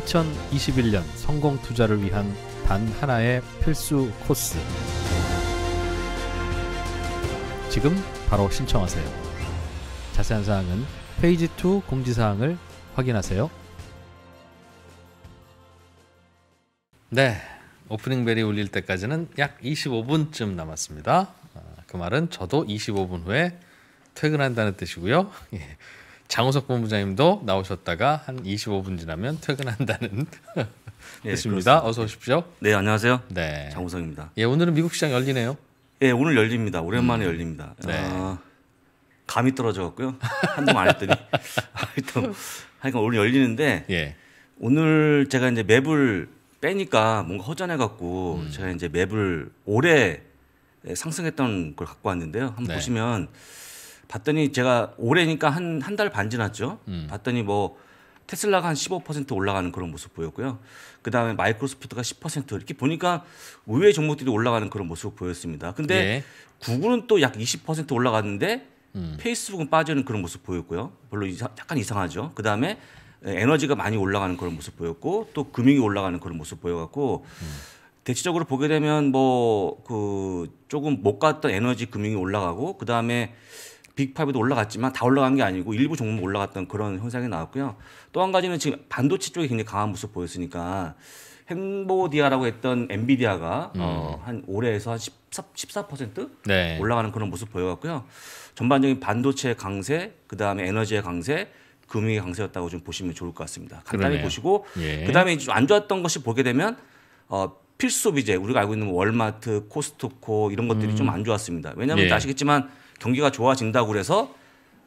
2021년 성공 투자를 위한 단 하나의 필수 코스. 지금 바로 신청하세요. 자세한 사항은 페이지 2 공지사항을 확인하세요. 네. 오프닝 벨이 울릴 때까지는 약 25분쯤 남았습니다. 아, 그 말은 저도 25분 후에 퇴근한다는 뜻이고요. 예, 장호석 본부장님도 나오셨다가 한 25분 지나면 퇴근한다는 네, 뜻입니다. 그 어서 오십시오. 네, 안녕하세요. 네, 장호석입니다. 예, 오늘은 미국 시장 열리네요. 예, 오늘 열립니다. 오랜만에 음. 열립니다. 네. 아, 감이 떨어져갖고요. 한동안 안 했더니 하여튼 하여튼 오늘 열리는데 예. 오늘 제가 이제 맵을 빼니까 뭔가 허전해갖고 음. 제가 이제 맵을 올해 상승했던 걸 갖고 왔는데요. 한번 네. 보시면. 봤더니 제가 올해니까 한 한 달 반 지났죠. 음. 봤더니 뭐 테슬라가 한 15% 올라가는 그런 모습 보였고요. 그 다음에 마이크로소프트가 10% 이렇게 보니까 의외의 종목들이 올라가는 그런 모습 보였습니다. 근데 예. 구글은 또 약 20% 올라갔는데 음. 페이스북은 빠지는 그런 모습 보였고요. 별로 이상, 약간 이상하죠. 그 다음에 에너지가 많이 올라가는 그런 모습 보였고 또 금융이 올라가는 그런 모습 보여갖고 음. 대체적으로 보게 되면 뭐 그 조금 못 갔던 에너지 금융이 올라가고 그 다음에 빅파이브도 올라갔지만 다 올라간 게 아니고 일부 종목 올라갔던 그런 현상이 나왔고요. 또 한 가지는 지금 반도체 쪽이 굉장히 강한 모습 보였으니까 행보디아라고 했던 엔비디아가 음. 어, 한 올해에서 한 14, 14% 네. 올라가는 그런 모습 보여갖고요. 전반적인 반도체 강세, 그 다음에 에너지의 강세, 금융의 강세였다고 좀 보시면 좋을 것 같습니다. 간단히 그러네요. 보시고 예. 그 다음에 안 좋았던 것이 보게 되면 어, 필수 비제 우리가 알고 있는 뭐 월마트, 코스트코 이런 것들이 음. 좀안 좋았습니다. 왜냐하면 예. 아시겠지만 경기가 좋아진다고 그래서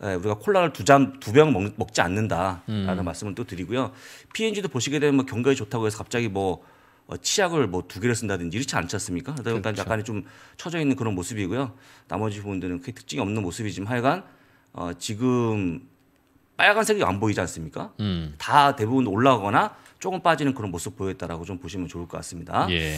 예, 우리가 콜라를 두 잔 두 병 먹지 않는다라는 음. 말씀을 또 드리고요. PNG도 보시게 되면 뭐 경기가 좋다고 해서 갑자기 뭐 어, 치약을 뭐 두 개를 쓴다든지 이렇지 않지 않습니까? 그러니까 그렇죠. 약간좀 처져 있는 그런 모습이고요. 나머지 부분들은 크게 특징이 없는 모습이지만 하여간 어, 지금 빨간색이 안 보이지 않습니까? 음. 다 대부분 올라가거나 조금 빠지는 그런 모습 보였다라고 좀 보시면 좋을 것 같습니다. 예.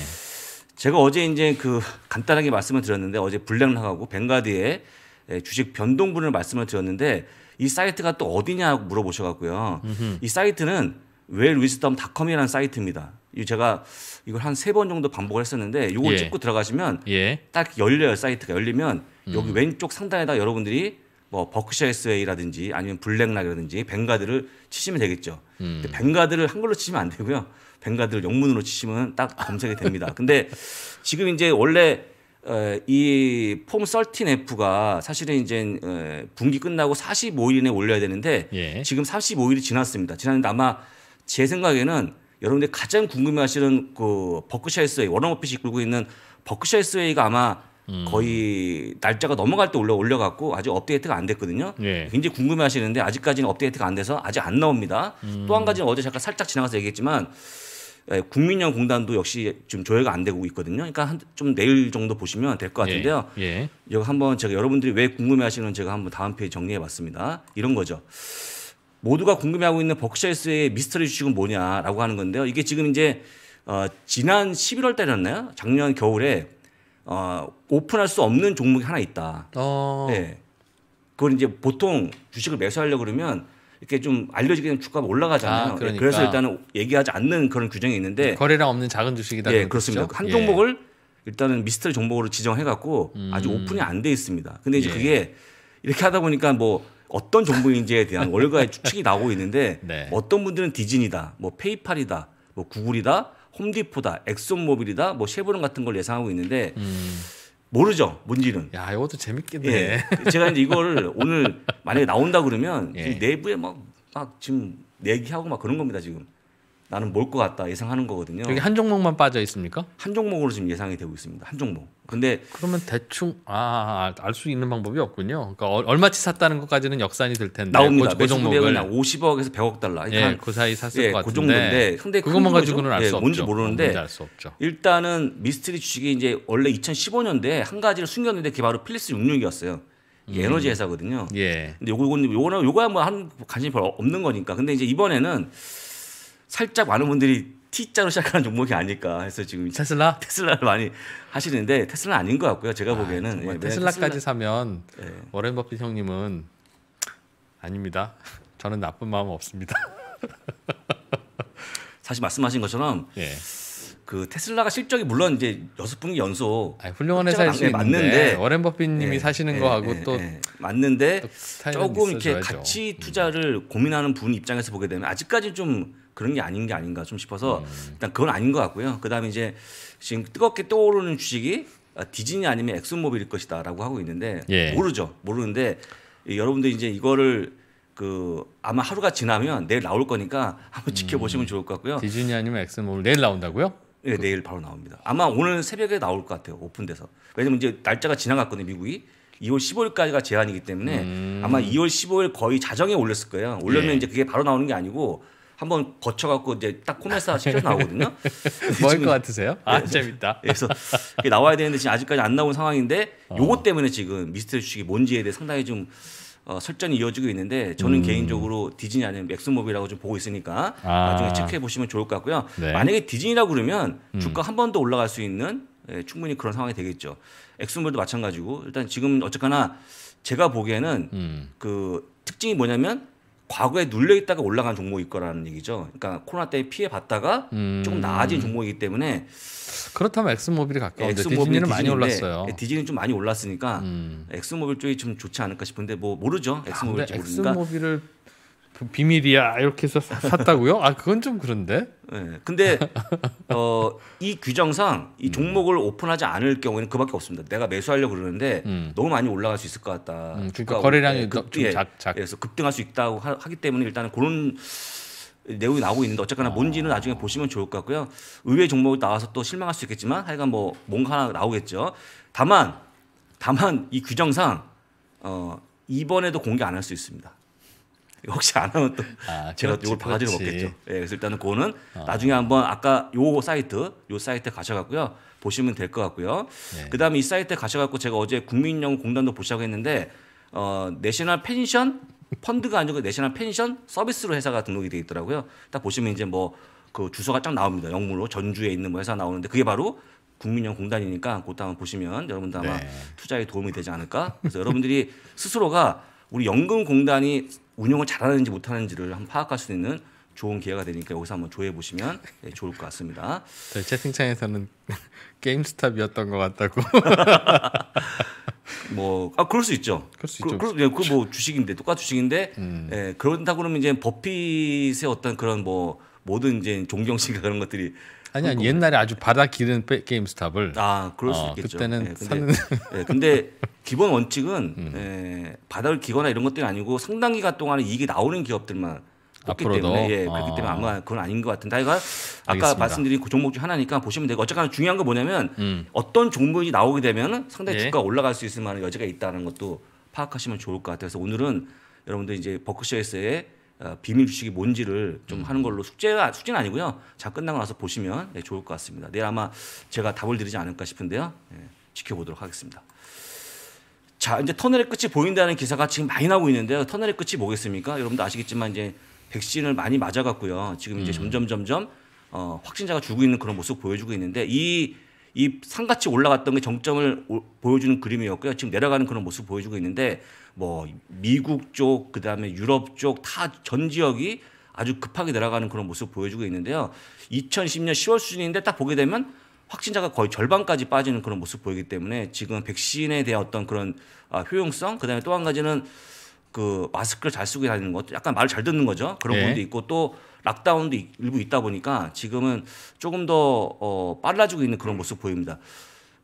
제가 어제 이제 그 간단하게 말씀을 드렸는데 어제 불량락하고 벵가드의 예, 주식 변동분을 말씀을 드렸는데 이 사이트가 또 어디냐고 물어보셔갖고요. 음흠. 이 사이트는 웰위스덤닷컴이라는 사이트입니다. 이 제가 이걸 한 세 번 정도 반복을 했었는데 이걸 예. 찍고 들어가시면 예. 딱 열려요 사이트가 열리면 음. 여기 왼쪽 상단에다 여러분들이 뭐 버크셔 스웨이라든지 아니면 블랙락이라든지 벵가드를 치시면 되겠죠. 음. 근데 벵가드를 한글로 치시면 안 되고요. 벵가드를 영문으로 치시면 딱 검색이 됩니다. 근데 지금 이제 원래 어, 이폼 13F가 사실은 이제 어, 분기 끝나고 45일에 올려야 되는데 예. 지금 35일이 지났습니다. 지났는데 아마 제 생각에는 여러분들이 가장 궁금해하시는 그 버크셔 스웨이 워너머핏이 이끌고 있는 버크셔 스웨이가 아마 음. 거의 날짜가 넘어갈 때 올려 올려갖고 아직 업데이트가 안 됐거든요. 예. 굉장히 궁금해하시는데 아직까지는 업데이트가 안 돼서 아직 안 나옵니다. 음. 또한 가지는 어제 잠깐 살짝 지나가서 얘기했지만 예, 국민연공단도 역시 지금 조회가 안 되고 있거든요. 그러니까 한, 좀 내일 정도 보시면 될것 예, 같은데요. 예, 예. 이거 한번 제가 여러분들이 왜 궁금해하시는 제가 한번 다음 페이지 정리해봤습니다. 이런 거죠. 모두가 궁금해하고 있는 버크셔에서의 미스터리 주식은 뭐냐라고 하는 건데요. 이게 지금 이제 어, 지난 11월 달이었나요? 작년 겨울에 어, 오픈할 수 없는 종목이 하나 있다. 어. 네. 그걸 이제 보통 주식을 매수하려 고 그러면 이렇게 좀 알려지게 되면 주가가 올라가잖아요. 아, 예, 그러니까. 그래서 일단은 얘기하지 않는 그런 규정이 있는데 네, 거래량 없는 작은 주식이다. 예, 그렇습니다. 한 종목을 예. 일단은 미스터 리 종목으로 지정해 갖고 음. 아직 오픈이 안 돼 있습니다. 근데 이제 예. 그게 이렇게 하다 보니까 뭐 어떤 종목인지에 대한 월가의 추측이 나오고 있는데 네. 어떤 분들은 디즈니다, 뭐 페이팔이다, 뭐 구글이다, 홈디포다, 엑소모빌이다, 뭐 쉐보론 같은 걸 예상하고 있는데 음. 모르죠 뭔지는야 이것도 재밌겠네. 예. 제가 이제 이걸 오늘 만약에 나온다 그러면 예. 내부에 막, 막 지금 내기하고 막 그런 겁니다 지금. 나는 뭘 것 같다 예상하는 거거든요. 여기 한 종목만 빠져 있습니까? 한 종목으로 지금 예상이 되고 있습니다. 한 종목. 근데 그러면 대충 아 알수 아, 아, 있는 방법이 없군요. 그러니까 얼마치 샀다는 것까지는 역산이 될 텐데 나옵니다. 그, 그 종목을 50억에서 100억 달러. 그러니까 예, 그 사이 샀을 예, 것 그 같은데. 그 정도인데 근데 그것만 가지고는 알수 예, 없죠. 뭔지 모르는데 알수 없죠. 일단은 미스트리 주식이 이제 원래 2 0 1 5년도한 가지를 숨겼는데 그게 바로 필리스 66이었어요. 음. 에너지 회사거든요. 예. 근데 요거 요거는 요거야 뭐한 관심이 별로 없는 거니까. 근데 이제 이번에는 살짝 많은 분들이 T자로 시작하는 종목이 아닐까 해서 지금 테슬라 테슬라를 많이 하시는데 테슬라 아닌 것 같고요. 제가 아, 보기에는 예, 테슬라까지 테슬라... 사면 예. 워렌 버핏 형님은 아닙니다. 저는 나쁜 마음 없습니다. 사실 말씀하신 것처럼 예. 그 테슬라가 실적이 물론 이제 여섯 분기 연속 아니, 훌륭한 회사일 수 맞는데 있는데, 워렌 버핏님이 예, 사시는 예, 거하고 예, 또 예. 맞는데 또 조금 있어줘야죠. 이렇게 가치 음. 투자를 음. 고민하는 분 입장에서 보게 되면 아직까지 좀 그런 게 아닌 게 아닌가 좀 싶어서 음. 일단 그건 아닌 것 같고요. 그다음에 이제 지금 뜨겁게 떠오르는 주식이 아, 디즈니 아니면 엑스모빌일 것이다라고 하고 있는데 예. 모르죠. 모르는데 여러분들 이제 이거를 그 아마 하루가 지나면 내일 나올 거니까 한번 음. 지켜보시면 좋을 것 같고요. 디즈니 아니면 엑스모빌 내일 나온다고요? 네, 그... 내일 바로 나옵니다. 아마 오늘 새벽에 나올 것 같아요. 오픈돼서. 왜냐면 이제 날짜가 지나갔거든요, 미국이. 2월 15일까지가 제한이기 때문에 음. 아마 2월 15일 거의 자정에 올렸을 거예요. 올려면 예. 이제 그게 바로 나오는 게 아니고 한번 거쳐갖고 이제 딱 코메사 아, 네. 시켜 나오거든요. 뭐일 것 같으세요? 아 예. 재밌다. 예, 그래서 나와야 되는데 지금 아직까지 안 나온 상황인데 어. 요것 때문에 지금 미스터 리 주식이 뭔지에 대해 상당히 좀 어, 설전이 이어지고 있는데 저는 음. 개인적으로 디즈니 아니면 맥스모이라고좀 보고 있으니까 아. 나중에 체크해 보시면 좋을 것 같고요. 네. 만약에 디즈니라고 그러면 음. 주가 음. 한번 더 올라갈 수 있는 예, 충분히 그런 상황이 되겠죠. 엑스모빌도 마찬가지고 일단 지금 어쨌거나 제가 보기에는 음. 그 특징이 뭐냐면 과거에 눌려 있다가 올라간 종목일 거라는 얘기죠. 그러니까 코로나 때 피해 받다가 음. 조금 나아진 종목이기 때문에 그렇다면 엑스모빌이 가까운데 엑스모빌, 디 많이 올랐어요. 예, 디즈니는 좀 많이 올랐으니까 음. 엑스모빌 쪽이 좀 좋지 않을까 싶은데 뭐 모르죠. 엑스모빌 아, 엑스모빌을 그 비밀이야 이렇게 해서 샀다고요? 아 그건 좀 그런데. 네. 근데 어, 이 규정상 이 음. 종목을 음. 오픈하지 않을 경우에는 그밖에 없습니다. 내가 매수하려고 그러는데 음. 너무 많이 올라갈 수 있을 것 같다. 음, 그러니까, 그러니까 거래량이 네, 급, 좀 예. 작, 작. 예, 그래서 급등할 수 있다고 하, 기 때문에 일단은 그런 내용이 나오고 있는데 어쨌거나 아. 뭔지는 나중에 보시면 좋을 것 같고요. 의외 종목이 나와서 또 실망할 수 있겠지만 하여간 뭐 뭔가 하나 나오겠죠. 다만 다만 이 규정상 어, 이번에도 공개 안 할 수 있습니다. 혹시 안 하면 또 아, 제가 그렇지, 이걸 바가지를 먹겠죠. 예, 그래서 일단은 그거는 어. 나중에 한번 아까 요 사이트 요사이트 가셔갖고요 보시면 될 것 같고요. 네. 그다음에 이사이트 가셔갖고 제가 어제 국민연금공단도 보시라고 했는데 어 내셔널 펜션 펀드가 아니고 내셔널 펜션 서비스로 회사가 등록이 돼 있더라고요. 딱 보시면 이제 뭐 그 주소가 쫙 나옵니다. 영문으로 전주에 있는 뭐 회사 나오는데 그게 바로 국민연금공단이니까 그것도 한번 보시면 여러분도 아마 네. 투자에 도움이 되지 않을까. 그래서 여러분들이 스스로가 우리 연금공단이 운영을 잘하는지 못하는지를 한 파악할 수 있는 좋은 기회가 되니까 여기서 한번 조회해 보시면 예, 좋을 것 같습니다. 저희 채팅창에서는 게임스탑이었던 것 같다고. 뭐 아 그럴 수 있죠. 그럴 수 그, 있죠. 그뭐 예, 주식인데 똑같은 주식인데 음. 예, 그런다 그러면 이제 버핏의 어떤 그런 뭐 모든 이제 존경심과 그런 것들이 아니 아 옛날에 아주 바닥 기른 게임스탑을 아 그럴 수 어, 있겠죠. 그때는 예, 근데, 사는... 예, 근데 기본 원칙은 음. 에, 예, 바닥을 기거나 이런 것들이 아니고 상당 기간 동안에 이익이 나오는 기업들만 없기 때문에 예, 그렇기 아. 때문에 아마 그건 아닌 것 같은데 하여간 그러니까 아까 알겠습니다. 말씀드린 그 종목 중 하나니까 보시면 되고 어쨌거나 중요한 건 뭐냐면 음. 어떤 종목이 나오게 되면 상당히 예. 주가 가 올라갈 수 있을 만한 여지가 있다는 것도 파악하시면 좋을 것 같아서 오늘은 여러분들 이제 버크셔에서의 어, 비밀 주식이 뭔지를 좀 음. 하는 걸로 숙제가 숙제는 아니고요. 자 끝나고 나서 보시면 예, 좋을 것 같습니다. 내일 아마 제가 답을 드리지 않을까 싶은데요. 예, 지켜보도록 하겠습니다. 자, 이제 터널의 끝이 보인다는 기사가 지금 많이 나오고 있는데요. 터널의 끝이 뭐겠습니까? 여러분도 아시겠지만 이제 백신을 많이 맞아갔고요. 지금 이제 음. 점점 점점 어, 확진자가 줄고 있는 그런 모습 보여주고 있는데 이, 이 상같이 올라갔던 게 정점을 오, 보여주는 그림이었고요. 지금 내려가는 그런 모습 보여주고 있는데 뭐 미국 쪽, 그 다음에 유럽 쪽 다 전 지역이 아주 급하게 내려가는 그런 모습 보여주고 있는데요. 2010년 10월 수준인데 딱 보게 되면 확진자가 거의 절반까지 빠지는 그런 모습 보이기 때문에 지금 백신에 대한 어떤 그런 아, 효용성 그다음에 또 한 가지는 그 마스크를 잘 쓰고 다니는 것도 약간 말을 잘 듣는 거죠 그런 네. 부분도 있고 또 락다운도 일부 있다 보니까 지금은 조금 더 어, 빨라지고 있는 그런 음. 모습 보입니다.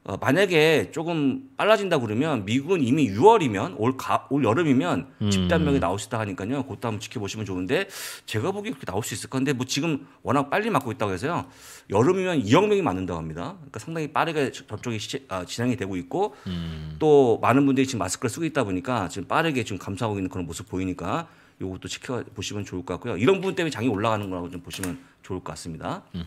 어, 만약에 조금 빨라진다 그러면 미국은 이미 6월이면 올, 가, 올 여름이면 음. 집단명이 나올 수 있다 하니까요. 그것도 한번 지켜보시면 좋은데 제가 보기에 그렇게 나올 수 있을 건데 뭐 지금 워낙 빨리 맞고 있다고 해서요. 여름이면 2억 명이 맞는다고 합니다. 그러니까 상당히 빠르게 접종이 시, 아, 진행이 되고 있고 음. 또 많은 분들이 지금 마스크를 쓰고 있다 보니까 지금 빠르게 지금 감사하고 있는 그런 모습 보이니까 요것도 지켜보시면 좋을 것 같고요. 이런 부분 때문에 장이 올라가는 거라고 좀 보시면 좋을 것 같습니다. 음흠.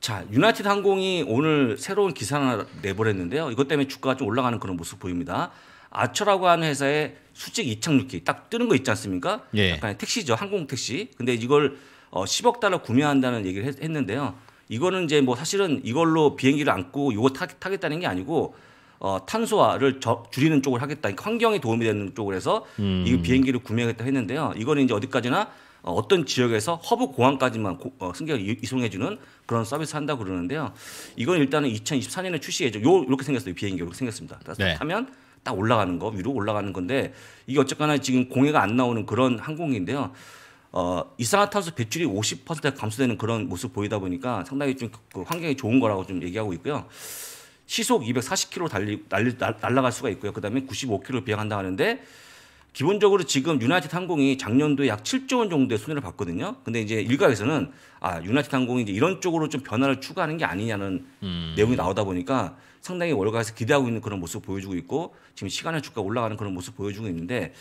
자, 유나이티드 항공이 오늘 새로운 기사 하 내버렸는데요. 이것 때문에 주가가 좀 올라가는 그런 모습 보입니다. 아처라고 하는 회사의 수직 이착륙기 딱 뜨는 거 있지 않습니까? 예. 약간 택시죠. 항공 택시. 근데 이걸 어, 10억 달러 구매한다는 얘기를 했, 는데요 이거는 이제 뭐 사실은 이걸로 비행기를 안고 요거 타, 타겠다는 게 아니고 어, 탄소화를 저, 줄이는 쪽을 하겠다. 그러니까 환경에 도움이 되는 쪽으로 해서 음. 이 비행기를 구매하겠다 했는데요. 이거는 이제 어디까지나 어, 어떤 지역에서 허브 공항까지만 고, 어, 승객을 이송해주는 그런 서비스 한다 고 그러는데요. 이건 일단은 2024년에 출시 예정. 요 이렇게 생겼어요. 비행기 이렇게 생겼습니다. 네. 타면 딱 올라가는 거 위로 올라가는 건데 이게 어쨌거나 지금 공해가 안 나오는 그런 항공기인데요. 어, 이산화탄소 배출이 50% 감소되는 그런 모습 보이다 보니까 상당히 좀그 그, 환경에 좋은 거라고 좀 얘기하고 있고요. 시속 240km 달리, 날 날아갈 수가 있고요. 그다음에 95km 비행한다 하는데 기본적으로 지금 유나이티드 항공이 작년도에 약 7조 원 정도의 손해를 봤거든요. 근데 이제 일각에서는 아, 유나이티드 항공이 이제 이런 쪽으로 좀 변화를 추구하는 게 아니냐는 음. 내용이 나오다 보니까 상당히 월가에서 기대하고 있는 그런 모습 을 보여주고 있고 지금 시간의 주가 올라가는 그런 모습 을 보여주고 있는데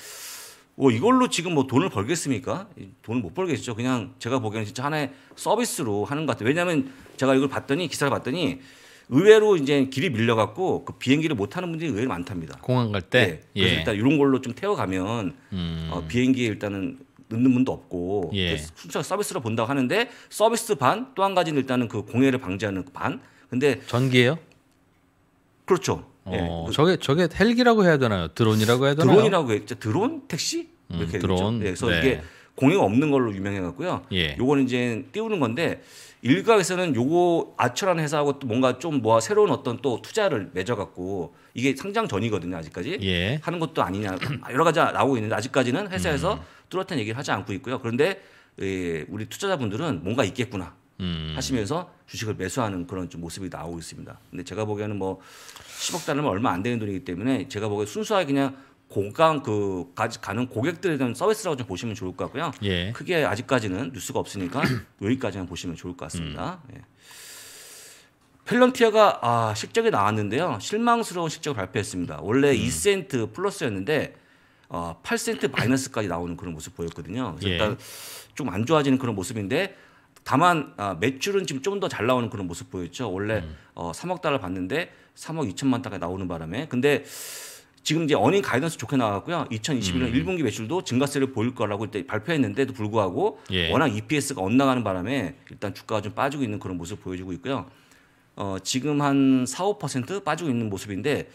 뭐 이걸로 지금 뭐 돈을 벌겠습니까? 돈을 못 벌겠죠. 그냥 제가 보기에는 진짜 하나의 서비스로 하는 것 같아요. 왜냐하면 제가 이걸 봤더니 기사를 봤더니 의외로 이제 길이 밀려갖고 그 비행기를 못 타는 분들이 의외로 많답니다. 공항 갈 때. 네. 그래서 예. 일단 이런 걸로 좀 태워가면 음. 어, 비행기에 일단은 늦는 분도 없고 예. 순차 서비스로 본다고 하는데 서비스 반 또 한 가지는 일단은 그 공해를 방지하는 그 반. 근데 전기예요? 그렇죠. 어, 예. 저게 저게 헬기라고 해야 되나요? 드론이라고 해야 되나요? 드론이라고 했죠. 드론 택시 음, 이렇게 드론. 예. 그래서 네. 이게 공해가 없는 걸로 유명해 갖고요. 예. 요거는 이제 띄우는 건데 일각에서는 요거 아처라는 회사하고 또 뭔가 좀 뭐 새로운 어떤 또 투자를 맺어갖고 이게 상장 전이거든요 아직까지 예. 하는 것도 아니냐 여러 가지 나오고 있는데 아직까지는 회사에서 음. 뚜렷한 얘기를 하지 않고 있고요. 그런데 예, 우리 투자자분들은 뭔가 있겠구나 음. 하시면서 주식을 매수하는 그런 좀 모습이 나오고 있습니다. 근데 제가 보기에는 뭐 10억 달러면 얼마 안 되는 돈이기 때문에 제가 보기에 순수하게 그냥 공강그 가는 고객들에 대한 서비스라고 좀 보시면 좋을 것 같고요. 예. 크게 아직까지는 뉴스가 없으니까 여기까지만 보시면 좋을 것 같습니다. 음. 예. 펠런티어가 아, 실적이 나왔는데요. 실망스러운 실적을 발표했습니다. 원래 음. 2센트 플러스였는데 어, 8센트 마이너스까지 나오는 그런 모습 보였거든요. 예. 일단 좀 안 좋아지는 그런 모습인데 다만 아, 매출은 지금 좀 더 잘 나오는 그런 모습 보였죠. 원래 음. 어, 3억 달러 봤는데 3억 2천만 달러 나오는 바람에 근데 지금 이제 어닝 가이던스 좋게 나왔고요. 2021년 음. 1분기 매출도 증가세를 보일 거라고 이때 발표했는데도 불구하고 예. 워낙 EPS가 엇나가는 바람에 일단 주가가 좀 빠지고 있는 그런 모습을 보여주고 있고요. 어, 지금 한 4, 5% 빠지고 있는 모습인데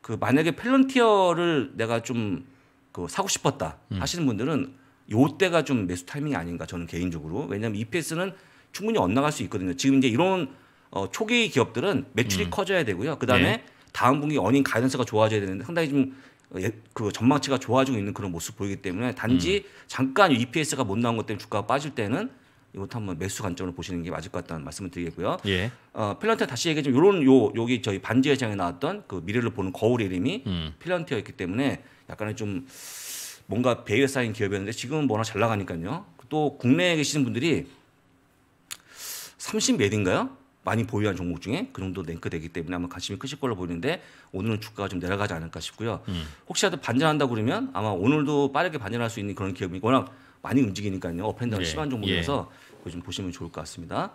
그 만약에 펠런티어를 내가 좀그 사고 싶었다 음. 하시는 분들은 요때가 좀 매수 타이밍이 아닌가 저는 개인적으로 왜냐하면 EPS는 충분히 엇나갈 수 있거든요. 지금 이제 이런 어, 초기 기업들은 매출이 음. 커져야 되고요. 그 다음에 네. 예. 다음 분기 어닝 가이던스가 좋아져야 되는데 상당히 좀그 예, 전망치가 좋아지고 있는 그런 모습 보이기 때문에 단지 음. 잠깐 EPS가 못 나온 것 때문에 주가가 빠질 때는 이것도 한번 매수 관점으로 보시는 게 맞을 것 같다는 말씀을 드리겠고요. 예. 어, 필란테 다시 얘기해 면 요런 요 여기 저희 반지 회장에 나왔던 그 미래를 보는 거울 이름이 음. 필란테였기 때문에 약간의 좀 뭔가 배에 쌓인 기업이었는데 지금은 워낙 잘 나가니까요. 또 국내에 계시는 분들이 30몇인가요? 많이 보유한 종목 중에 그 정도 랭크되기 때문에 아마 관심이 크실 걸로 보이는데 오늘은 주가가 좀 내려가지 않을까 싶고요. 음. 혹시라도 반전한다 그러면 아마 오늘도 빠르게 반전할 수 있는 그런 기업이 워낙 많이 움직이니까요. 어앤다운 예. 심한 종목이라서 예. 그거 좀 보시면 좋을 것 같습니다.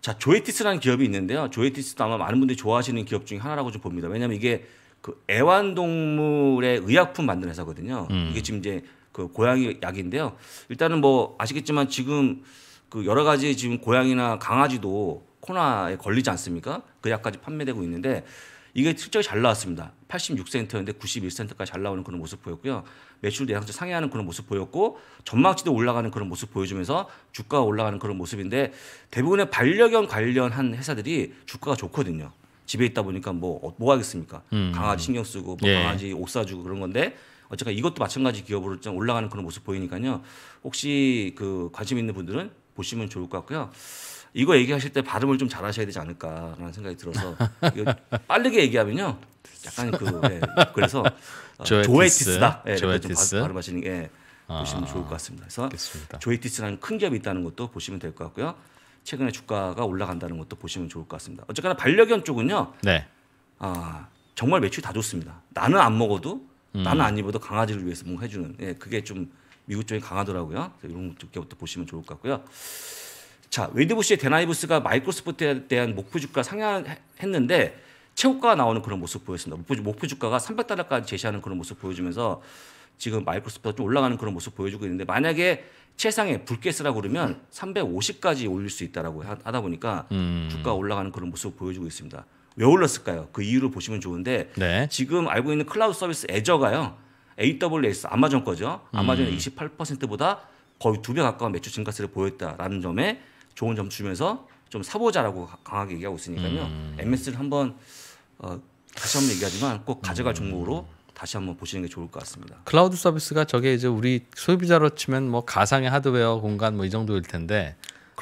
자 조에티스라는 기업이 있는데요. 조에티스도 아마 많은 분들이 좋아하시는 기업 중에 하나라고 좀 봅니다. 왜냐하면 이게 그 애완동물의 의약품 만드는 회사거든요. 음. 이게 지금 이제 그 고양이 약인데요. 일단은 뭐 아시겠지만 지금 그 여러 가지 지금 고양이나 강아지도 코나에 걸리지 않습니까? 그 약까지 판매되고 있는데 이게 실적이 잘 나왔습니다. 86센트였는데 91센트까지 잘 나오는 그런 모습 보였고요. 매출 대상치 상회하는 그런 모습 보였고 전망치도 올라가는 그런 모습 보여주면서 주가가 올라가는 그런 모습인데 대부분의 반려견 관련한 회사들이 주가가 좋거든요. 집에 있다 보니까 뭐뭐 어, 뭐 하겠습니까? 음. 강아지 신경 쓰고 뭐 예. 강아지 옷 사주고 그런 건데 어쨌든 이것도 마찬가지 기업으로 좀 올라가는 그런 모습 보이니까요. 혹시 그 관심 있는 분들은 보시면 좋을 것 같고요. 이거 얘기하실 때 발음을 좀 잘하셔야 되지 않을까라는 생각이 들어서 빠르게 얘기하면요 약간 그 예, 그래서 조에티스다 어, 예, 조에티스 발음하시는 게 예, 아, 보시면 좋을 것 같습니다. 그래서 알겠습니다. 조에티스라는 큰 기업이 있다는 것도 보시면 될 것 같고요. 최근에 주가가 올라간다는 것도 보시면 좋을 것 같습니다. 어쨌거나 반려견 쪽은요. 네. 아 정말 매출이 다 좋습니다. 나는 안 먹어도 음. 나는 안 입어도 강아지를 위해서 뭔가 해주는 예, 그게 좀 미국 쪽이 강하더라고요. 이런 쪽부터 보시면 좋을 것 같고요. 자, 웨이드부시의 데나이브스가 마이크로소프트에 대한 목표 주가 상향했는데 최고가가 나오는 그런 모습 보였습니다. 목표 주가가 300달러까지 제시하는 그런 모습 보여주면서 지금 마이크로소프트가 좀 올라가는 그런 모습 보여주고 있는데 만약에 최상의 불게스라고 그러면 350까지 올릴 수 있다라고 하다 보니까 음. 주가 올라가는 그런 모습 을 보여주고 있습니다. 왜 올랐을까요? 그 이유를 보시면 좋은데 네. 지금 알고 있는 클라우드 서비스 애저가요. AWS 아마존 거죠. 아마존의 음. 28%보다 거의 두 배 가까운 매출 증가세를 보였다라는 점에 좋은 점 주면서 좀 사보자라고 강하게 얘기하고 있으니까요. 음. MS를 한번 어, 다시 한번 얘기하지만 꼭 가져갈 음. 종목으로 다시 한번 보시는 게 좋을 것 같습니다. 클라우드 서비스가 저게 이제 우리 소비자로 치면 뭐 가상의 하드웨어 공간 뭐 이 정도일 텐데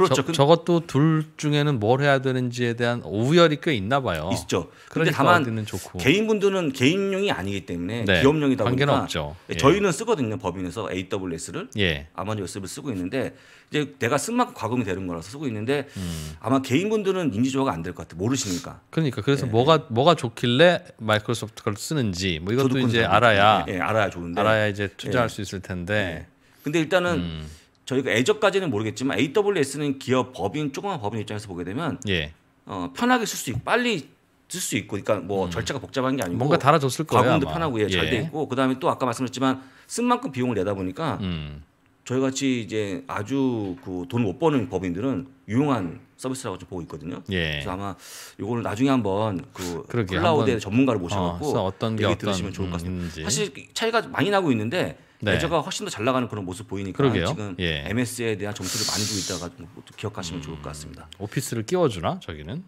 그렇죠. 저, 그 저것도 둘 중에는 뭘 해야 되는지에 대한 우열이 꽤 있나 봐요. 있죠. 그러니까 다만 개인분들은 개인용이 아니기 때문에 네. 기업용이다 보니까 예, 예. 저희는 쓰거든요. 법인에서 AWS를 예. 아마존S를 쓰고 있는데 이제 내가 쓴 만큼 과금이 되는 거라서 쓰고 있는데 음. 아마 개인분들은 인지조화가 안 될 것 같아. 모르시니까. 그러니까 그래서 예. 뭐가 뭐가 좋길래 마이크로소프트 걸 쓰는지 뭐 이것도 이제 알아야 예, 예, 알아야 좋은데 알아야 이제 투자할 수 있을 텐데. 근데 일단은 음. 저희가 애저까지는 모르겠지만 AWS는 기업 법인 조그만 법인 입장에서 보게 되면 예. 어, 편하게 쓸 수 있고 빨리 쓸 수 있고 그러니까 뭐 음. 절차가 복잡한 게 아니고 뭔가 달아줬을 거예요. 가공도 편하고 예, 잘돼 예. 있고 그다음에 또 아까 말씀드렸지만 쓴 만큼 비용을 내다 보니까 음. 저희 같이 이제 아주 그돈못 버는 법인들은 유용한 서비스라고 좀 보고 있거든요. 예. 그래서 아마 이거를 나중에 한번 그그러게 클라우드의 전문가를 모셔갖고 어, 어떤 게 어떤 들으시면 좋을 것 같습니다. 음, 사실 차이가 많이 나고 있는데 네. 매저가 훨씬 더 잘 나가는 그런 모습 보이니까 그러게요. 지금 예. MS에 대한 점수를 많이 주고 있다가 기억하시면 음, 좋을 것 같습니다. 오피스를 끼워주나 저기는?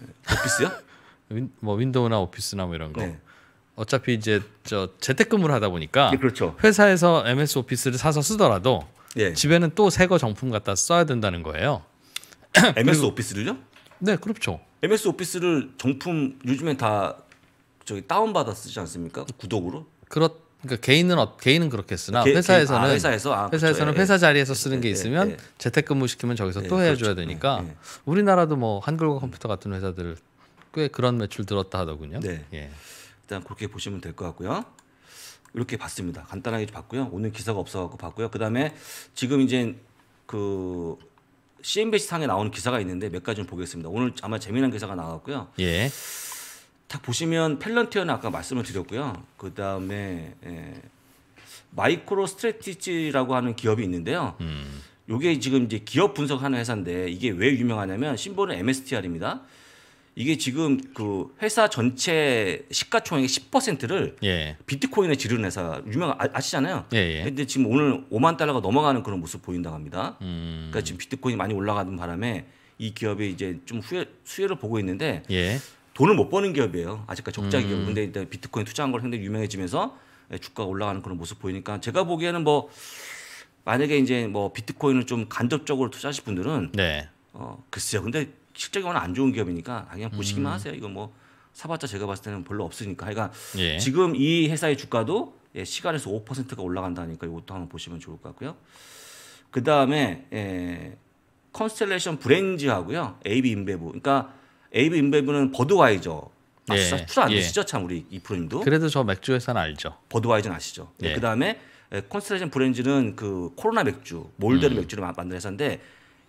네. 오피스요? 윈, 뭐 윈도우나 오피스나 뭐 이런 거. 네. 어차피 이제 저 재택근무를 하다 보니까 네, 그렇죠. 회사에서 MS 오피스를 사서 쓰더라도 네. 집에는 또 새 거 정품 갖다 써야 된다는 거예요. MS 오피스를요? 네, 그렇죠. MS 오피스를 정품 요즘엔 다 저기 다운 받아 쓰지 않습니까? 구독으로? 그렇 그러니까 개인은 개인은 그렇게 쓰나 개, 회사에서는 아, 회사에서 아, 회사에서는 예, 회사 예, 자리에서 쓰는 예, 게 예, 있으면 예, 예. 재택근무 시키면 저기서 또 그렇죠. 해줘야 그렇죠. 되니까 우리나라도 뭐 한글과 컴퓨터 같은 회사들 꽤 그런 매출 들었다 하더군요. 네. 일단 그렇게 보시면 될 것 같고요. 이렇게 봤습니다. 간단하게 봤고요. 오늘 기사가 없어갖고 봤고요. 그 다음에 지금 이제 그 CNBC 상에 나오는 기사가 있는데 몇 가지 좀 보겠습니다. 오늘 아마 재미난 기사가 나왔고요. 예. 딱 보시면 펠런티어는 아까 말씀을 드렸고요. 그 다음에 예, 마이크로 스트레티지라고 하는 기업이 있는데요. 음. 요게 지금 이제 기업 분석하는 회사인데 이게 왜 유명하냐면 심볼은 MSTR입니다. 이게 지금 그 회사 전체 시가총액의 10%를 예. 비트코인에 지르는 회사 유명 아, 아시잖아요. 예예. 예. 근데 지금 오늘 5만 달러가 넘어가는 그런 모습 보인다고 합니다. 음. 그러니까 지금 비트코인이 많이 올라가는 바람에 이 기업이 이제 좀 후회, 수혜를 보고 있는데 예. 돈을 못 버는 기업이에요. 아직까지 적자 음. 기업. 근데 일단 비트코인 투자한 걸 상당히 유명해지면서 예, 주가가 올라가는 그런 모습 보이니까 제가 보기에는 뭐 만약에 이제 뭐 비트코인을 좀 간접적으로 투자하실 분들은 네. 어 글쎄요. 근데 실적이 워낙 안 좋은 기업이니까 그냥 음. 보시기만 음. 하세요. 이거 뭐 사봤자 제가 봤을 때는 별로 없으니까. 그러니까 예. 지금 이 회사의 주가도 예, 시간에서 5%가 올라간다니까 이것도 한번 보시면 좋을 것 같고요. 그 다음에 예, 컨스텔레이션 브랜즈하고요, AB 인베브. 그러니까 에이브 인베브는 버드와이저 예, 아시죠? 예, 출안 드시죠? 참 우리 이 프로님도. 그래도 저 맥주 회사는 알죠. 버드와이저는 아시죠. 네, 예. 그다음에 콘스트레이션 브랜즈는 그 코로나 맥주, 몰드르 음. 맥주를 만든 회사인데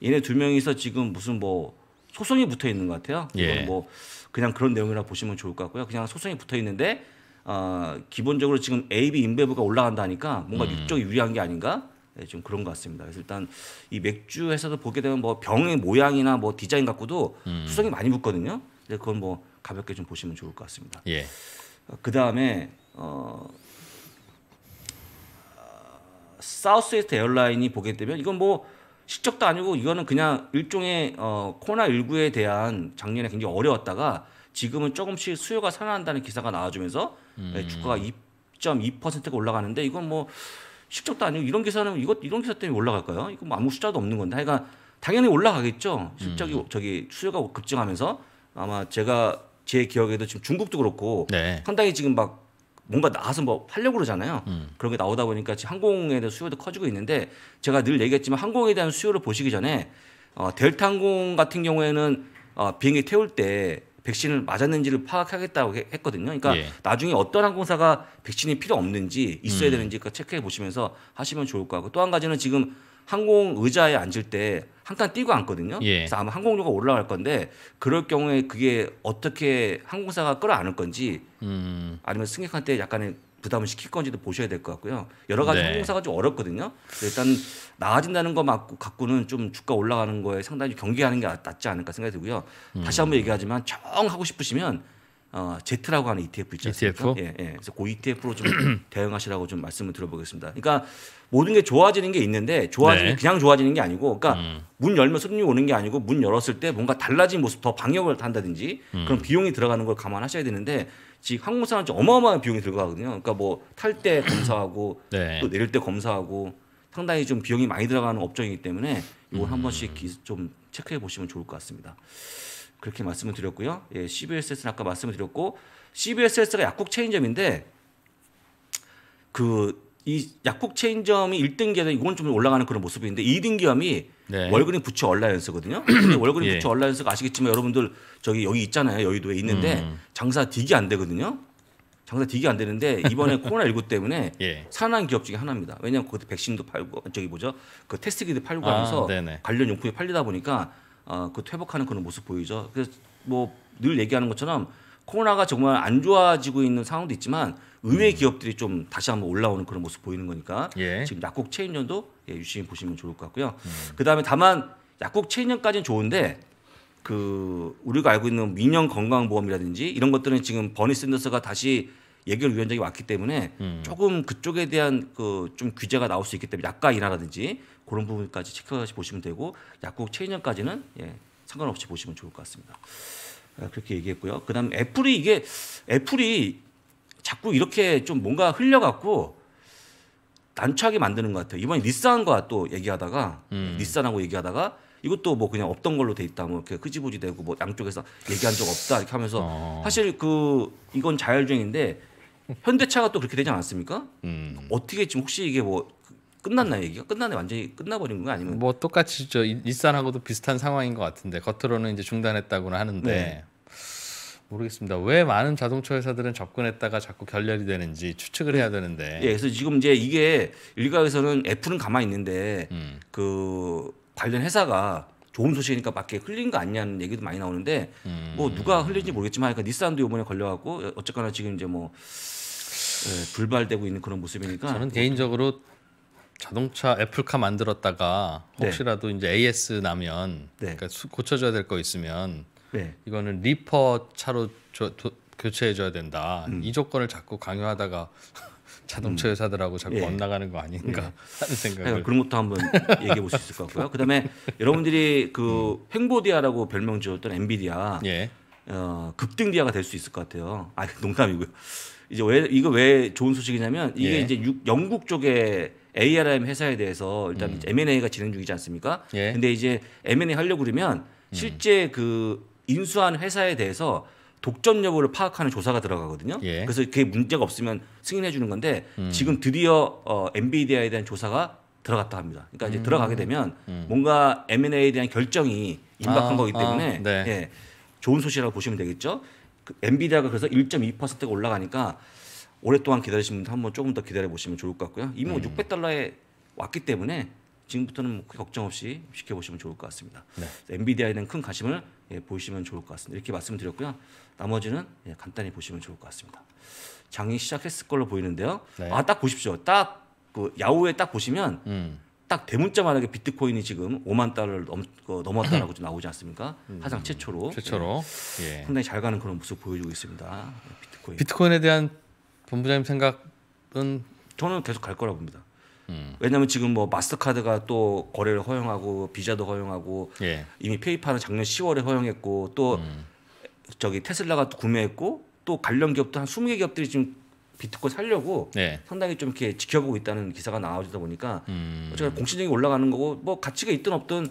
얘네 두 명이서 지금 무슨 뭐 소송이 붙어 있는 것 같아요. 예. 뭐 그냥 그런 내용이라 보시면 좋을 것 같고요. 그냥 소송이 붙어 있는데 어, 기본적으로 지금 AB 인베브가 올라간다니까 뭔가 음. 유적이 유리한 게 아닌가? 예, 좀 그런 것 같습니다. 그래서 일단 이 맥주에서도 보게 되면 뭐 병의 모양이나 뭐 디자인 갖고도 음. 수성이 많이 붙거든요. 근데 그건 뭐 가볍게 좀 보시면 좋을 것 같습니다. 예. 어, 그 다음에 어, 사우스웨스트 에어라인이 보게 되면 이건 뭐 실적도 아니고 이거는 그냥 일종의 어, 코로나 19에 대한 작년에 굉장히 어려웠다가 지금은 조금씩 수요가 살아난다는 기사가 나와주면서 예, 음. 주가가 2.2%가 올라가는데 이건 뭐 실적도 아니고 이런 기사는 이것 이런 기사 때문에 올라갈까요? 이거 뭐 아무 숫자도 없는 건데, 그러니까 당연히 올라가겠죠. 실적이 음. 저기 수요가 급증하면서 아마 제가 제 기억에도 지금 중국도 그렇고 네. 상당히 지금 막 뭔가 나와서 뭐 하려고 그러잖아요. 음. 그런 게 나오다 보니까 지금 항공에 대한 수요도 커지고 있는데 제가 늘 얘기했지만 항공에 대한 수요를 보시기 전에 어, 델타 항공 같은 경우에는 어, 비행기 태울 때 백신을 맞았는지를 파악하겠다고 했거든요. 그러니까 예. 나중에 어떤 항공사가 백신이 필요 없는지 있어야 음. 되는지 그 체크해 보시면서 하시면 좋을 것 같고 또 한 가지는 지금 항공 의자에 앉을 때 한칸 띄고 앉거든요. 예. 그래서 아마 항공료가 올라갈 건데 그럴 경우에 그게 어떻게 항공사가 끌어안을 건지 음. 아니면 승객한테 약간의 부담을 시킬 건지도 보셔야 될 것 같고요. 여러 가지 네. 항공사가 좀 어렵거든요. 일단 나아진다는 거 맞고 갖고는 좀 주가 올라가는 거에 상당히 경계하는 게 낫지 않을까 생각이 들고요. 다시 한번 음. 얘기하지만 정 하고 싶으시면 어, 제트라고 하는 ETF 있지 않습니까? ETF? 예, 예. 그래서 그 ETF로 좀 대응하시라고 좀 말씀을 드려보겠습니다. 그러니까 모든 게 좋아지는 게 있는데 좋아지는 네. 그냥 좋아지는 게 아니고, 그러니까 음. 문 열면 손님이 오는 게 아니고 문 열었을 때 뭔가 달라진 모습, 더 방역을 한다든지 음. 그런 비용이 들어가는 걸 감안하셔야 되는데 지금 항공사는 좀 어마어마한 비용이 들어가거든요. 그러니까 뭐 탈 때 검사하고 네. 또 내릴 때 검사하고 상당히 좀 비용이 많이 들어가는 업종이기 때문에 이걸 한 음. 번씩 좀 체크해 보시면 좋을 것 같습니다. 그렇게 말씀을 드렸고요. 예, CBSS는 아까 말씀을 드렸고 CBSS가 약국 체인점인데 그 이 약국 체인점이 1등기에서 이건 좀 올라가는 그런 모습인데 2등기염이 네. 월그린 부츠 얼라이언스거든요. 월그린 예. 부츠 얼라이언스가 아시겠지만 여러분들 저기 여기 있잖아요. 여의도에 있는데 음. 장사 디이안 되거든요. 장사 디이안 되는데 이번에 코로나 19 때문에 예. 살아난 기업 중에 하나입니다. 왜냐하면 그것도 백신도 팔고 저기 뭐죠 그 테스트 기도 팔고 아, 하면서 네네. 관련 용품이 팔리다 보니까 어, 그 퇴복하는 그런 모습 보이죠. 그래서 뭐 늘 얘기하는 것처럼 코로나가 정말 안 좋아지고 있는 상황도 있지만 의외의 음. 기업들이 좀 다시 한번 올라오는 그런 모습 보이는 거니까 예. 지금 약국 체인점도 예, 유심히 보시면 좋을 것 같고요. 음. 그다음에 다만 약국 체인점까지는 좋은데 그 우리가 알고 있는 민영 건강보험이라든지 이런 것들은 지금 버니 샌더스가 다시 예결 위원장이 왔기 때문에 음. 조금 그쪽에 대한 그좀 규제가 나올 수 있기 때문에 약가 인하라든지 그런 부분까지 체크하시 보시면 되고 약국 체인점까지는 예, 상관없이 보시면 좋을 것 같습니다. 그렇게 얘기했고요. 그다음 애플이 이게 애플이 자꾸 이렇게 좀 뭔가 흘려갖고 난처하게 만드는 것 같아요. 이번에 닛산과또 얘기하다가 음. 니스하고 얘기하다가 이것도 뭐 그냥 없던 걸로 돼 있다 뭐 이렇게 흐지부지 되고 뭐 양쪽에서 얘기한 적 없다 이렇게 하면서 어. 사실 그 이건 자율주행인데 현대차가 또 그렇게 되지 않았습니까? 음. 어떻게 지금 혹시 이게 뭐 끝났나 요 얘기가 끝나네 완전히 끝나버린 거 아니면 뭐 똑같이 저 일산하고도 비슷한 상황인 것 같은데 겉으로는 이제 중단했다고는 하는데 네. 모르겠습니다. 왜 많은 자동차 회사들은 접근했다가 자꾸 결렬이 되는지 추측을 해야 되는데. 예, 그래서 지금 이제 이게 일각에서는 애플은 가만히 있는데 음. 그 관련 회사가 좋은 소식이니까 밖에 흘린 거 아니냐는 얘기도 많이 나오는데 뭐 음. 뭐 누가 흘린지 모르겠지만 그러니까 닛산도 이번에 걸려갖고 어쨌거나 지금 이제 뭐 예, 불발되고 있는 그런 모습이니까. 저는 개인적으로 자동차 애플카 만들었다가 네. 혹시라도 이제 AS 나면 네. 그러니까 고쳐줘야 될 거 있으면 네. 이거는 리퍼 차로 조, 도, 교체해줘야 된다. 음. 이 조건을 자꾸 강요하다가 자동차 음. 회사들하고 자꾸 예. 엇나가는 거 아닌가 예. 하는 생각을. 그런 것도 한번 얘기해 볼 수 있을 것 같고요. 그다음에 여러분들이 그행보디아라고 음. 별명 지었던 엔비디아 예. 어, 급등디아가 될 수 있을 것 같아요. 아 농담이고요. 이제 왜 이거 왜 좋은 소식이냐면 이게 예. 이제 육- 영국 쪽에 ARM 회사에 대해서 일단 음. M&A가 진행 중이지 않습니까? 예. 근데 이제 M&A 하려고 그러면 음. 실제 그 인수한 회사에 대해서 독점 여부를 파악하는 조사가 들어가거든요. 예. 그래서 그게 문제가 없으면 승인해 주는 건데 음. 지금 드디어 어, 엔비디아에 대한 조사가 들어갔다 합니다. 그러니까 이제 음. 들어가게 되면 음. 뭔가 M&A에 대한 결정이 임박한 아, 거기 아, 때문에 아, 네. 예, 좋은 소식이라고 보시면 되겠죠. 그 엔비디아가 그래서 1.2%가 올라가니까 오랫동안 기다리신 분들 한번 조금 더 기다려 보시면 좋을 것 같고요. 이미 음. 뭐 600달러에 왔기 때문에 지금부터는 뭐 걱정 없이 지켜보시면 좋을 것 같습니다. 네. 엔비디아에는 큰 관심을 예, 보시면 좋을 것 같습니다. 이렇게 말씀드렸고요. 나머지는 예, 간단히 보시면 좋을 것 같습니다. 장이 시작했을 걸로 보이는데요. 네. 아딱 보십시오. 딱 그 야후에 딱 보시면 음. 딱 대문자만하게 비트코인이 지금 5만 달러를 넘, 어, 넘었다라고 나오지 않습니까? 가장 음. 상 최초로 최초로 예. 예. 상당히 잘 가는 그런 모습 보여주고 있습니다. 비트코인. 비트코인에 대한 본부장님 생각은 저는 계속 갈 거라고 봅니다. 음. 왜냐하면 지금 뭐 마스터카드가 또 거래를 허용하고 비자도 허용하고 예. 이미 페이팔은 작년 10월에 허용했고 또 음. 저기 테슬라가 또 구매했고 또 관련 기업도 한 20개 기업들이 지금 비트코인 살려고 예. 상당히 좀 이렇게 지켜보고 있다는 기사가 나와지다 보니까 음. 어쨌든 공신력이 올라가는 거고 뭐 가치가 있든 없든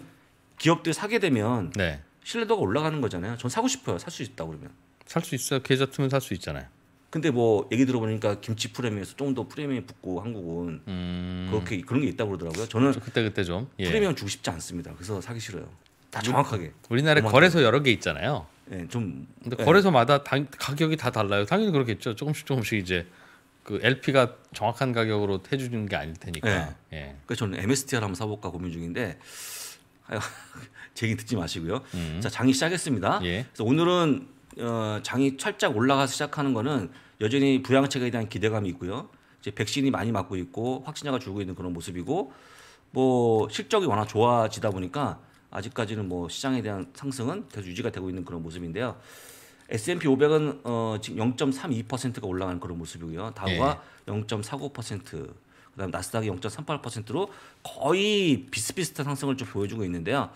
기업들 사게 되면 네. 신뢰도가 올라가는 거잖아요. 전 사고 싶어요. 살 수 있다 그러면. 살 수 있어요. 계좌 틀면 살수 있잖아요. 근데 뭐 얘기 들어보니까 김치 프레미에서 조금 더프레미이 붙고 한국은 음... 그렇게 그런 게 있다고 그러더라고요. 저는 그때 그때 좀 예. 프리미엄 주고 싶지 않습니다. 그래서 사기 싫어요. 다 정확하게. 우리나라에 거래소 여러 개 있잖아요. 예, 좀 근데 예. 거래소마다 다, 가격이 다 달라요. 당연히 그렇겠죠. 조금씩 조금씩 이제 그 LP가 정확한 가격으로 해주는 게 아닐 테니까. 예. 예. 그래서 그러니까 저는 MSTR 한번 사볼까 고민 중인데 제 얘기 듣지 마시고요. 음. 자, 장이 시작했습니다. 예. 그래서 오늘은 어, 장이 살짝 올라가서 시작하는 거는 여전히 부양책에 대한 기대감이 있고요. 이제 백신이 많이 맞고 있고 확진자가 줄고 있는 그런 모습이고 뭐 실적이 워낙 좋아지다 보니까 아직까지는 뭐 시장에 대한 상승은 계속 유지가 되고 있는 그런 모습인데요. S&P 500은 어, 지금 0.32%가 올라간 그런 모습이고요. 다우가 네. 0.49%, 그다음 나스닥이 0.38%로 거의 비슷비슷한 상승을 좀 보여주고 있는데요.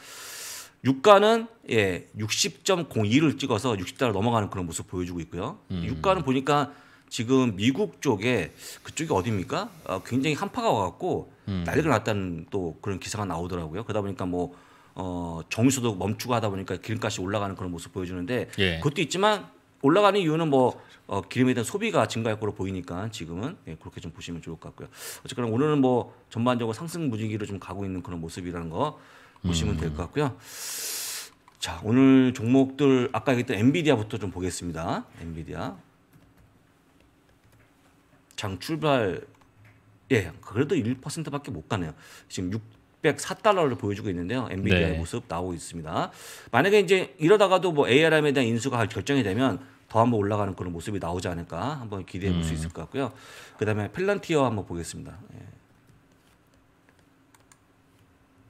유가는 예, 60.02를 찍어서 60달러 넘어가는 그런 모습 보여주고 있고요. 음. 유가는 보니까 지금 미국 쪽에 그쪽이 어디입니까? 어, 굉장히 한파가 와갖고 음. 난리가 났다는 또 그런 기사가 나오더라고요. 그러다 보니까 뭐 어, 정유소도 멈추고 하다 보니까 기름값이 올라가는 그런 모습 보여주는데 예. 그것도 있지만 올라가는 이유는 뭐 어, 기름에 대한 소비가 증가할 거로 보이니까 지금은 예, 그렇게 좀 보시면 좋을 것 같고요. 어쨌거나 오늘은 뭐 전반적으로 상승 무지기로 좀 가고 있는 그런 모습이라는 거 보시면 음. 될것 같고요. 자, 오늘 종목들 아까 얘기했던 엔비디아부터 좀 보겠습니다. 엔비디아. 장 출발 예, 그래도 1%밖에 못 가네요. 지금 604달러를 보여주고 있는데요. 엔비디아의 네. 모습 나오고 있습니다. 만약에 이제 이러다가도 뭐 ARM에 대한 인수가 결정이 되면 더 한번 올라가는 그런 모습이 나오지 않을까 한번 기대해 볼수 음. 있을 것 같고요. 그다음에 펠란티어 한번 보겠습니다. 예.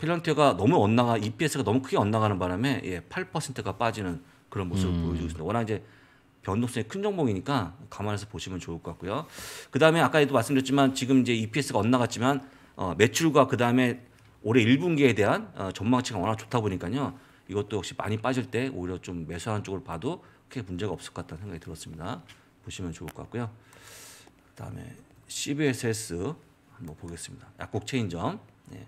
펠런트가 너무 엇나가 EPS가 너무 크게 엇나가는 바람에 예, 8%가 빠지는 그런 모습을 음. 보여주고 있습니다. 워낙 이제 변동성이 큰 종목이니까 감안해서 보시면 좋을 것 같고요. 그 다음에 아까도 말씀드렸지만 지금 이제 EPS가 엇나갔지만 어, 매출과 그 다음에 올해 1분기에 대한 어, 전망치가 워낙 좋다 보니까요. 이것도 역시 많이 빠질 때 오히려 좀 매수하는 쪽을 봐도 크게 문제가 없을 것 같다는 생각이 들었습니다. 보시면 좋을 것 같고요. 그 다음에 CBSS 한번 보겠습니다. 약국 체인점. 예.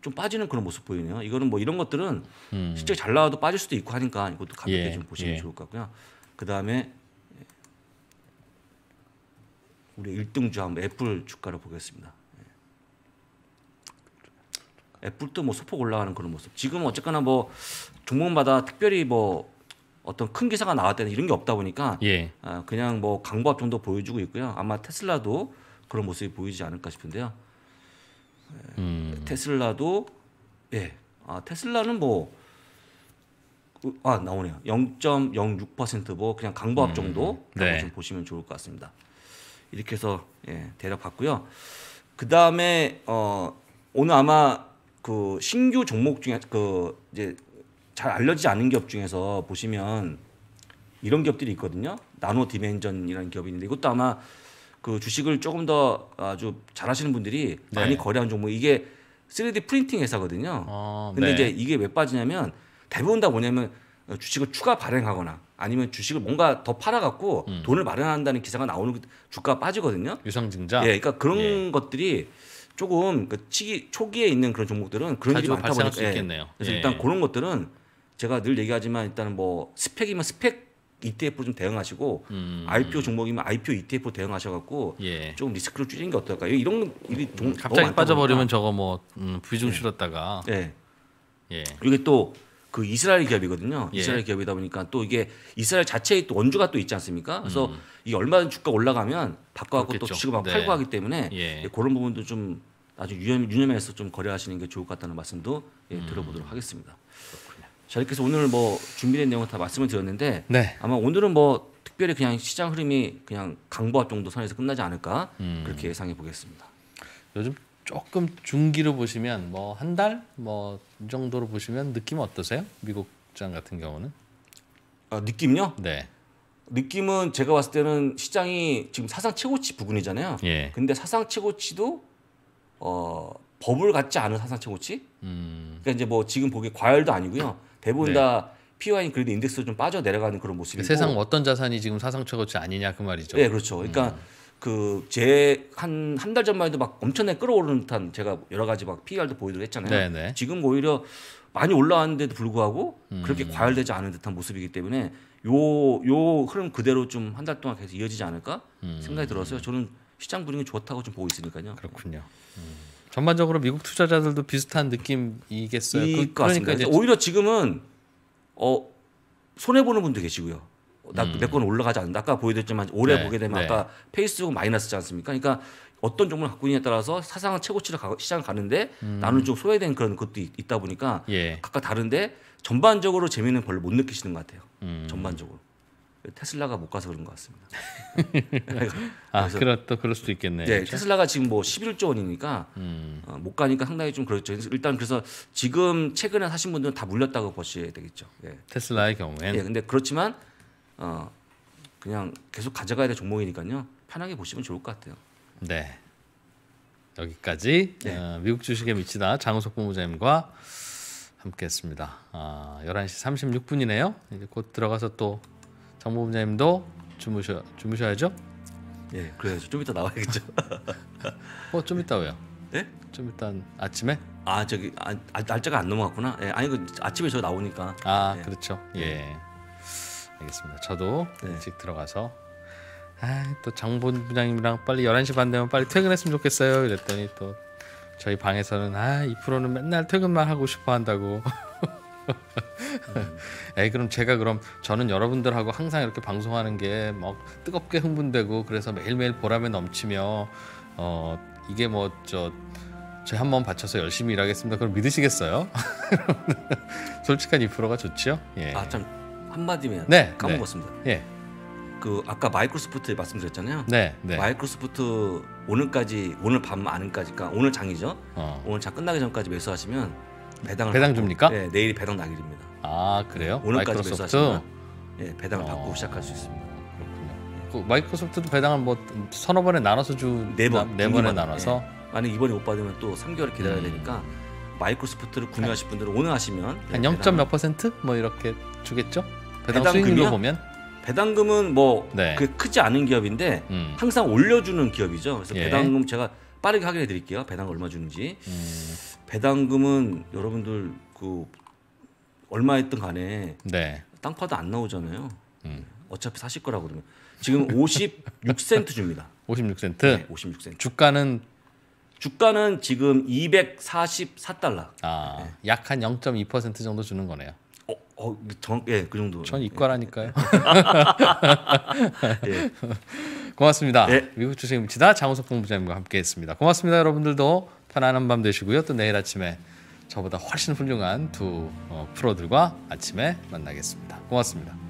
좀 빠지는 그런 모습 보이네요. 이거는 뭐 이런 것들은 음. 실제 잘 나와도 빠질 수도 있고 하니까 이것도 가볍게 예. 좀 보시면 예. 좋을 것 같고요. 그 다음에 우리 1등주 한번 애플 주가를 보겠습니다. 애플도 뭐 소폭 올라가는 그런 모습. 지금 어쨌거나 뭐 종목마다 특별히 뭐 어떤 큰 기사가 나왔다는 이런 게 없다 보니까 예. 아, 그냥 뭐 강보합 정도 보여주고 있고요. 아마 테슬라도 그런 모습이 보이지 않을까 싶은데요. 음. 테슬라도 예. 아, 테슬라는 뭐 아, 나오네요. 0.06%뭐 그냥 강보합 음, 정도 음, 음. 네. 좀 보시면 좋을 것 같습니다. 이렇게 해서 예, 대략 봤고요. 그다음에 어 오늘 아마 그 신규 종목 중에 그 이제 잘 알려지지 않은 기업 중에서 보시면 이런 기업들이 있거든요. 나노 디멘전이라는 기업이 있는데 이것도 아마 그 주식을 조금 더 아주 잘하시는 분들이 네. 많이 네. 거래한 종목 이게 3D 프린팅 회사거든요. 어, 근데 네. 이제 이게 왜 빠지냐면 대부분 다 뭐냐면 주식을 추가 발행하거나 아니면 주식을 뭔가 더 팔아갖고 음. 돈을 마련한다는 기사가 나오는 그 주가가 빠지거든요. 유상증자. 예, 그러니까 그런 예. 것들이 조금 그 치기 초기에 있는 그런 종목들은 그런 일이 많다 보니까 예. 있겠네요. 그래서 예. 일단 그런 것들은 제가 늘 얘기하지만 일단 뭐 스펙이면 스펙 ETF로 좀 대응하시고 음. IPO 종목이면 IPO ETF 대응하셔갖고 예. 조금 리스크를 줄이는 게 어떨까요? 이런 일이 동, 음, 갑자기 빠져버리면 저거 뭐 음, 비중 실었다가 예. 예. 예. 이게 또 그 이스라엘 기업이거든요. 예. 이스라엘 기업이다 보니까 또 이게 이스라엘 자체의 또 원주가 또 있지 않습니까? 그래서 음. 이 얼마든 주가 올라가면 바꿔갖고 또 주식을 막 네. 팔고 하기 때문에 예. 예. 그런 부분도 좀 아주 유념, 유념해서 좀 거래하시는 게 좋을 것 같다는 말씀도 예, 음. 들어보도록 하겠습니다. 자 이렇게 해서 오늘 뭐 준비된 내용을다 말씀을 드렸는데 네. 아마 오늘은 뭐 특별히 그냥 시장 흐름이 그냥 강보합 정도 선에서 끝나지 않을까 음. 그렇게 예상해 보겠습니다. 요즘 조금 중기로 보시면 뭐 한 달 뭐 이 정도로 보시면 느낌 어떠세요? 미국 장 같은 경우는? 아 느낌요? 네. 느낌은 제가 봤을 때는 시장이 지금 사상 최고치 부근이잖아요. 예. 근데 사상 최고치도 어 버블 같지 않은 사상 최고치? 음. 그러니까 이제 뭐 지금 보기 과열도 아니고요. 대부분 네. 다 p y 인 그래도 인덱스 좀 빠져 내려가는 그런 모습이고 세상 어떤 자산이 지금 사상 최고치 아니냐 그 말이죠. 네, 그렇죠. 그러니까 음. 그제 한 한 달 전만 해도 막 엄청나게 끌어오르는 듯한 제가 여러 가지 막 p r 도보여드리 했잖아요. 네네. 네. 지금 오히려 많이 올라왔는데도 불구하고 음. 그렇게 과열되지 않은 듯한 모습이기 때문에 요 요 흐름 그대로 좀 한 달 동안 계속 이어지지 않을까 음. 생각이 들어서요. 저는 시장 분위기 좋다고 좀 보고 있으니까요. 그렇군요. 음. 전반적으로 미국 투자자들도 비슷한 느낌이겠어요. 그, 그러니까 이제 오히려 지금은 어 손해 보는 분도 계시고요. 나내건 음. 올라가지 않는다. 아까 보여드렸지만 올해 네, 보게 되면 네. 아까 페이스북 마이너스지 않습니까? 그러니까 어떤 종목을 갖고 있냐에 따라서 사상 최고치를 가, 시장 가는데 음. 나는 좀 소외된 그런 것도 있, 다 보니까 예. 각각 다른데 전반적으로 재미는 별로 못 느끼시는 것 같아요. 음. 전반적으로. 테슬라가 못 가서 그런 것 같습니다. 아, 그렇 또 그럴 수도 있겠네 네, 테슬라가 지금 뭐 11조 원이니까 음. 어, 못 가니까 상당히 좀 그렇죠. 일단 그래서 지금 최근에 사신 분들은 다 물렸다고 보셔야 되겠죠. 예. 테슬라의 경우에 예, 근데 그렇지만 어, 그냥 계속 가져가야 될 종목이니까요. 편하게 보시면 좋을 것 같아요. 네. 여기까지 네. 어, 미국 주식에 미치다 장우석 본부장님과 함께했습니다. 아, 11시 36분이네요. 이제 곧 들어가서 또 장모부장님도 주무셔 주무셔야죠. 예, 그래야죠. 좀 이따 나와야겠죠. 어, 좀 이따 왜요? 예? 좀 이따 아침에? 아 저기 아, 아, 날짜가 안 넘어갔구나. 예, 아니 그 아침에 저 나오니까. 아 예. 그렇죠. 예. 예. 알겠습니다. 저도 네. 일찍 들어가서 아, 또 장본 부장님이랑 빨리 11시 반 되면 빨리 퇴근했으면 좋겠어요. 이랬더니 또 저희 방에서는 아, 이 프로는 맨날 퇴근만 하고 싶어 한다고. 음. 에이 그럼 제가 그럼 저는 여러분들하고 항상 이렇게 방송하는 게막 뭐 뜨겁게 흥분되고 그래서 매일매일 보람에 넘치며 어 이게 뭐저제한번 바쳐서 열심히 일하겠습니다. 그럼 믿으시겠어요? 솔직한 이 프로가 좋지요? 예. 아참 한마디면 네, 까먹었습니다. 네. 예. 그 아까 마이크로소프트 말씀드렸잖아요. 네, 네. 마이크로소프트 오늘까지 오늘 밤 아는까지 그까 오늘 장이죠. 어. 오늘 장 끝나기 전까지 매수하시면 배당을 배당 줍니까? 네, 내일이 배당 날일입니다. 아 그래요? 네, 오늘까지 매수하시면 예, 배당을 어... 받고 시작할 수 있습니다. 그렇군요. 그 마이크로소프트도 배당을 뭐 서너 번에 나눠서 주네 번, 네 번에 네 나눠서 예. 만약 이번에 못 받으면 또 3개월 기다려야 음. 되니까 마이크로소프트를 구매하실 아 분들은 오늘 하시면 한 0.몇 퍼센트 뭐 이렇게 주겠죠? 배당, 배당 수익률 보면 배당금은 뭐그 네. 그 크지 않은 기업인데 음. 항상 올려주는 기업이죠. 그래서 예. 배당금 제가 빠르게 확인해 드릴게요. 배당 얼마 주는지. 음. 배당금은 여러분들 그 얼마 였든 간에 네. 땅 파도 안 나오잖아요. 음. 어차피 사실 거라고 그러면 지금 56센트 줍니다. 56센트. 네, 56센트. 주가는 주가는 지금 244달러. 아, 네. 약한 0.2% 정도 주는 거네요. 어, 어, 그 정, 예, 그 정도. 전 이과라니까요. 예. 예. 고맙습니다. 예. 미국 주식입니다. 장우석 본부장님과 함께했습니다. 고맙습니다. 여러분들도 편안한 밤 되시고요. 또 내일 아침에 저보다 훨씬 훌륭한 두 어, 프로들과 아침에 만나겠습니다. 고맙습니다.